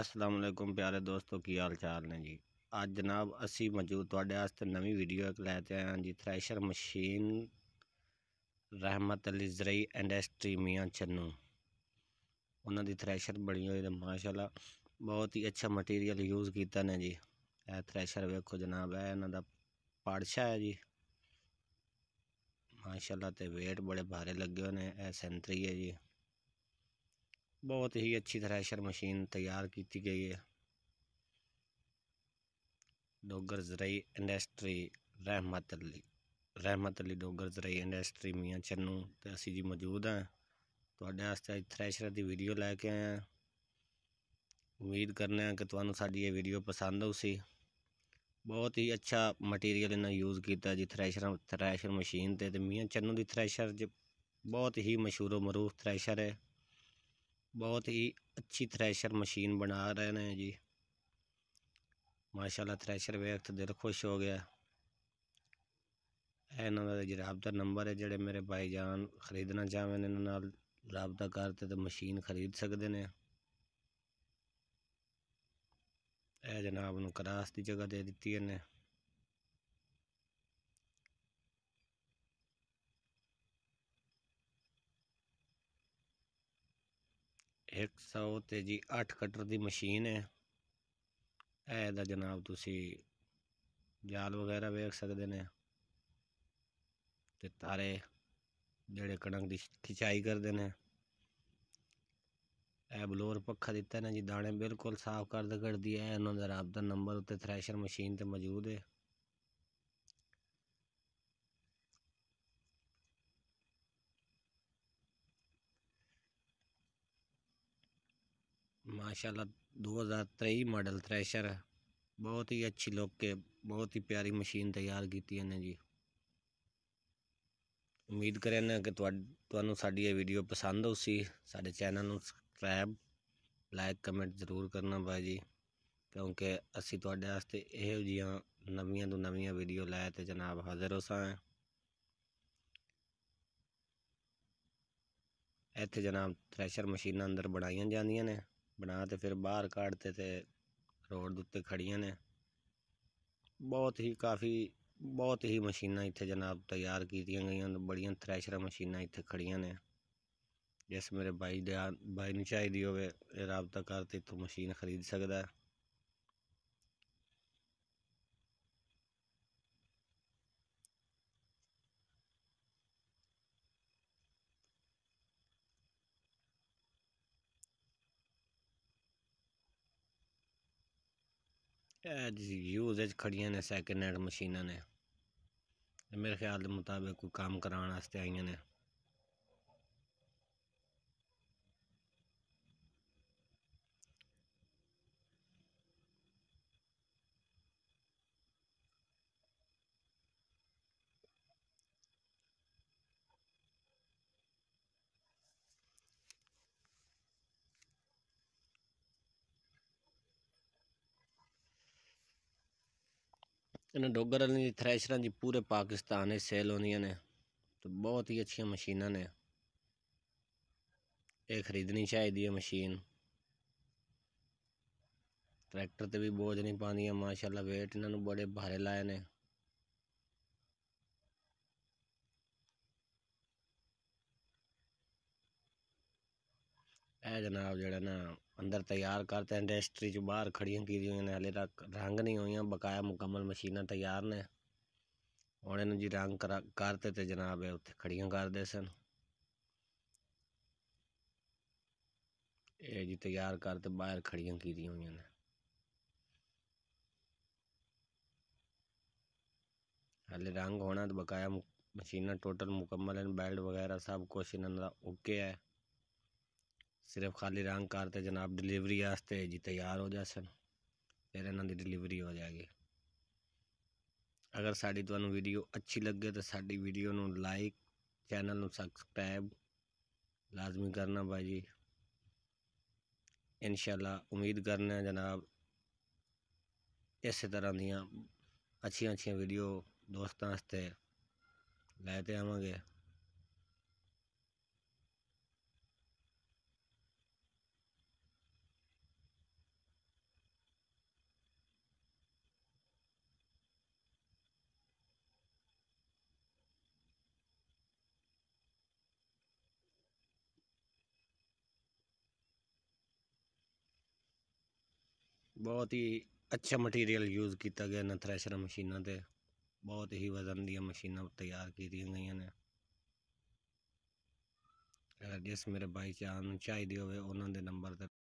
ਅਸਲਾਮ ਅਲੈਕੁਮ ਪਿਆਰੇ ਦੋਸਤੋ ਕੀ ਹਾਲ ਚਾਲ ਨੇ ਜੀ ਅੱਜ ਜਨਾਬ ਅਸੀਂ ਮੌਜੂਦ ਤੁਹਾਡੇ ਵਾਸਤੇ ਨਵੀਂ ਵੀਡੀਓ ਇੱਕ ਲੈ ਕੇ ਆਏ ਹਾਂ ਜੀ ਥ੍ਰੈਸ਼ਰ ਮਸ਼ੀਨ ਰਹਿਮਤ ਅਲੀ ਜ਼ਰਈ ਇੰਡਸਟਰੀ ਮੀਆਂ ਚੰਨੂ ਉਹਨਾਂ ਦੀ ਥ੍ਰੈਸ਼ਰ ਬਣੀ ਹੋਈ ਹੈ ਮਾਸ਼ਾਅੱਲਾ ਬਹੁਤ ਹੀ ਅੱਛਾ ਮਟੀਰੀਅਲ ਯੂਜ਼ ਕੀਤਾ ਨੇ ਜੀ ਇਹ ਥ੍ਰੈਸ਼ਰ ਵੇਖੋ ਜਨਾਬ ਇਹ ਇਹਨਾਂ ਦਾ ਪਾੜਸ਼ਾ ਹੈ ਜੀ ਮਾਸ਼ਾਅੱਲਾ ਤੇ weight ਬੜੇ ਭਾਰੇ ਲੱਗੇ ਹੋਏ ਨੇ ਇਹ ਸੈਂਟਰੀ ਹੈ ਜੀ ਬਹੁਤ ਹੀ ਅੱਛੀ ਥ੍ਰੈਸ਼ਰ ਮਸ਼ੀਨ ਤਿਆਰ ਕੀਤੀ ਗਈ ਹੈ ਡੋਗਰ ਜ਼ਰਾਈ ਇੰਡਸਟਰੀ ਰਹਿਮਤ ਅਲੀ ਰਹਿਮਤ ਅਲੀ ਡੋਗਰ ਜ਼ਰਾਈ ਇੰਡਸਟਰੀ ਮੀਆਂ ਚੰਨੂ ਤੇ ਅਸੀਂ ਜੀ ਮੌਜੂਦ ਹਾਂ ਤੁਹਾਡੇ ਵਾਸਤੇ ਅੱਜ ਥ੍ਰੈਸ਼ਰ ਦੀ ਵੀਡੀਓ ਲੈ ਕੇ ਆਏ ਹਾਂ ਉਮੀਦ ਕਰਨੇ ਆ ਕਿ ਤੁਹਾਨੂੰ ਸਾਡੀ ਇਹ ਵੀਡੀਓ ਪਸੰਦ ਆਉਸੀ ਬਹੁਤ ਹੀ ਅੱਛਾ ਮਟੀਰੀਅਲ ਇਹਨਾਂ ਯੂਜ਼ ਕੀਤਾ ਜੀ ਥ੍ਰੈਸ਼ਰ ਥ੍ਰੈਸ਼ਰ ਮਸ਼ੀਨ ਤੇ ਤੇ ਮੀਆਂ ਚੰਨੂ ਦੀ ਥ੍ਰੈਸ਼ਰ ਬਹੁਤ ਹੀ ਮਸ਼ਹੂਰ ਮਰੂਫ ਥ੍ਰੈਸ਼ਰ ਹੈ ਬਹੁਤ ਹੀ ਅੱਛੀ ਥ੍ਰੈਸ਼ਰ ਮਸ਼ੀਨ ਬਣਾ ਰਹੇ ਨੇ ਜੀ ਮਾਸ਼ਾਅੱਲਾ ਥ੍ਰੈਸ਼ਰ ਵੇਖ ਤੇ ਦਿਲ ਖੁਸ਼ ਹੋ ਗਿਆ ਇਹਨਾਂ ਦਾ ਜਿਹੜਾ ਆਪਦਾ ਨੰਬਰ ਹੈ ਜਿਹੜੇ ਮੇਰੇ ਭਾਈਜਾਨ ਖਰੀਦਣਾ ਚਾਹਵੇਂ ਇਹਨਾਂ ਨਾਲ ਰਾਬਤਾ ਕਰਤੇ ਤੇ ਮਸ਼ੀਨ ਖਰੀਦ ਸਕਦੇ ਨੇ ਇਹ ਜਨਾਬ ਨੂੰ ਕਰਾਸ ਦੀ ਜਗ੍ਹਾ ਦੇ ਦਿੱਤੀ ਇਹਨੇ 100 ਤੇ ਜੀ 8 ਕਟਰ ਦੀ ਮਸ਼ੀਨ ਹੈ ਇਹ ਦਾ ਜਨਾਬ ਤੁਸੀਂ ਜਾਲ ਵਗੈਰਾ ਵੇਖ ਸਕਦੇ ਨੇ ਤੇ ਤਾਰੇ ਜਿਹੜੇ ਕਣਕ ਦੀ ਖਿਚਾਈ ਕਰਦੇ ਨੇ ਇਹ ਬਲੋਰ ਪੱਖਾ ਦਿੱਤਾ ਨੇ ਜੀ ਦਾਣੇ ਬਿਲਕੁਲ ਸਾਫ਼ ਕਰ ਦਗੜਦੀ ਹੈ ਇਹਨਾਂ ਦਾ ਰਾਬਤਾ ਨੰਬਰ ਉੱਤੇ ਥ੍ਰੈਸ਼ਰ ਮਸ਼ੀਨ ਤੇ ਮੌਜੂਦ ਹੈ माशाल्लाह 2023 मॉडल थ्रेशर है बहुत ही अच्छी लुक के बहुत ही प्यारी मशीन तैयार की इन्हें जी ਉਮੀਦ ਕਰਿਆ ਨਾ ਕਿ ਤੁਹਾਨੂੰ ਸਾਡੀ ਇਹ ਵੀਡੀਓ ਪਸੰਦ ਆਉਸੀ ਸਾਡੇ ਚੈਨਲ ਨੂੰ ਸਬਸਕ੍ਰਾਈਬ ਲਾਈਕ ਕਮੈਂਟ ਜ਼ਰੂਰ ਕਰਨਾ ਭਾਈ ਜੀ ਕਿਉਂਕਿ ਅਸੀਂ ਤੁਹਾਡੇ ਵਾਸਤੇ ਇਹੋ ਜੀਆਂ ਨਵੀਆਂ ਤੋਂ ਨਵੀਆਂ ਵੀਡੀਓ ਲੈ ਤੇ ਜਨਾਬ ਹਾਜ਼ਰ ਹੋਸਾਂ ਇੱਥੇ ਜਨਾਬ ਥ੍ਰੈਸ਼ਰ ਮਸ਼ੀਨਾਂ ਅੰਦਰ ਬਣਾਈਆਂ ਜਾਂਦੀਆਂ ਨੇ बनाते फिर बाहर काटते थे रोड उत्ते खड़िया ने बहुत ही काफ़ी बहुत ही मशीन इतने जनाब तैयार की गई बड़िया थ्रैशर मशीन इतने खड़िया ने जिस मेरे भाई दे भाई ने चाहिए हो रबता करते इतों मशीन खरीद सकता है यूज खड़िया ने सैकेंड हैंड मशीन ने मेरे ख्याल के मुताबिक कोई कम्म कराने आस्तै ने ਇਹਨਾਂ ਡੋਗਰ ਵਾਲਿਆਂ ਦੀ ਥ੍ਰੈਸ਼ਰਾਂ ਦੀ ਪੂਰੇ ਪਾਕਿਸਤਾਨ ਵਿੱਚ ਸੇਲ ਹੁੰਦੀਆਂ ਨੇ ਤੇ ਬਹੁਤ ਹੀ ਅੱਛੀਆਂ ਮਸ਼ੀਨਾਂ ਨੇ ਇਹ ਖਰੀਦਣੀ ਚਾਹੀਦੀ ਹੈ ਮਸ਼ੀਨ ਟਰੈਕਟਰ ਤੇ ਵੀ ਬੋਝ ਨਹੀਂ ਪਾਉਂਦੀਆਂ ਮਾਸ਼ਾਅੱਲਾ weight ਇਹਨਾਂ ਨੂੰ ਬੜੇ ਭਾਰੇ ਲਾਏ ਨੇ है जनाब जेड़ा ना अंदर तैयार करते हैं इंडस्ट्री च बाहर खड़ियां की हुई ने हाले तक रंग नहीं हुई बकाया मुकम्मल मशीन तैयार ने हूँ इन्हों जी रंग करा करते तो जनाब उ खड़ियां करते सन ये जी तैयार करते बाहर खड़िया की हुई ने हाले रंग होना तो बकाया मशीन टोटल मुकम्मल है बेल्ट वगैरह सब कुछ इन्हों ओके है सिर्फ खाली रंग करते जनाब डिलीवरी आस्ते जी तैयार हो जासन फिर इन्हों की डिलीवरी हो जाएगी अगर साड़ी तुम वीडियो अच्छी लगे तो साड़ी वीडियो में लाइक चैनल सबसक्राइब लाजमी करना भाई जी इनशाला उम्मीद करने जनाब इस तरह दियाँ अच्छी अच्छी वीडियो दोस्तों लैते आवेंगे ਬਹੁਤ ਹੀ ਅੱਛਾ ਮਟੀਰੀਅਲ ਯੂਜ਼ ਕੀਤਾ ਗਿਆ ਨਾ ਥ੍ਰੈਸ਼ਰ ਮਸ਼ੀਨਾਂ ਤੇ ਬਹੁਤ ਹੀ ਵਜ਼ਨ ਦੀਆਂ ਮਸ਼ੀਨਾਂ ਤਿਆਰ ਕੀਤੀਆਂ ਗਈਆਂ ਨੇ ਜਿਸ ਮੇਰੇ ਚਾਹ ਨੂੰ ਚਾਹੀਦੀ ਹੋਵੇ ਉਹਨਾਂ ਦੇ ਨੰਬਰ ਤੇ